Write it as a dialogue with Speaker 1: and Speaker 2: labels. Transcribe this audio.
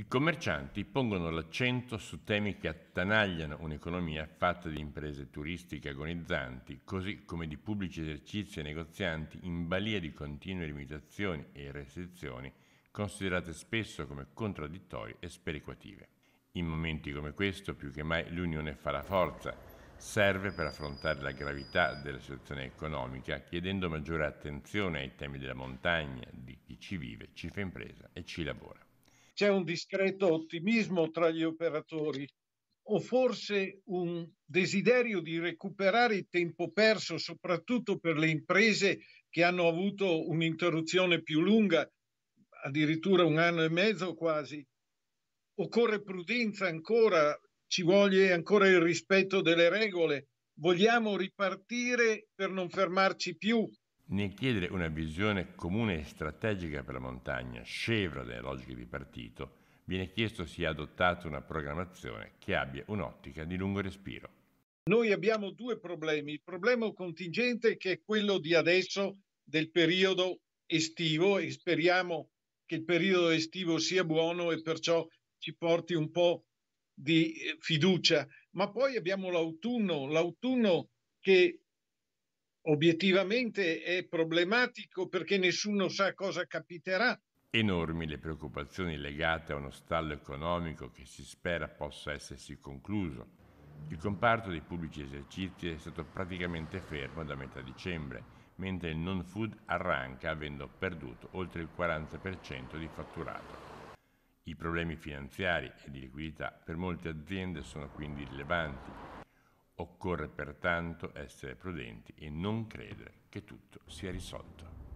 Speaker 1: I commercianti pongono l'accento su temi che attanagliano un'economia fatta di imprese turistiche agonizzanti, così come di pubblici esercizi e negozianti in balia di continue limitazioni e restrizioni considerate spesso come contraddittorie e sperequative. In momenti come questo, più che mai l'Unione fa la forza, serve per affrontare la gravità della situazione economica, chiedendo maggiore attenzione ai temi della montagna, di chi ci vive, ci fa impresa e ci lavora
Speaker 2: c'è un discreto ottimismo tra gli operatori o forse un desiderio di recuperare il tempo perso, soprattutto per le imprese che hanno avuto un'interruzione più lunga, addirittura un anno e mezzo quasi. Occorre prudenza ancora, ci vuole ancora il rispetto delle regole. Vogliamo ripartire per non fermarci più,
Speaker 1: nel chiedere una visione comune e strategica per la montagna, scevra dalle logiche di partito, viene chiesto sia adottata una programmazione che abbia un'ottica di lungo respiro.
Speaker 2: Noi abbiamo due problemi. Il problema contingente che è quello di adesso del periodo estivo e speriamo che il periodo estivo sia buono e perciò ci porti un po' di eh, fiducia. Ma poi abbiamo l'autunno, l'autunno che obiettivamente è problematico perché nessuno sa cosa capiterà.
Speaker 1: Enormi le preoccupazioni legate a uno stallo economico che si spera possa essersi concluso. Il comparto dei pubblici esercizi è stato praticamente fermo da metà dicembre, mentre il non food arranca avendo perduto oltre il 40% di fatturato. I problemi finanziari e di liquidità per molte aziende sono quindi rilevanti Occorre pertanto essere prudenti e non credere che tutto sia risolto.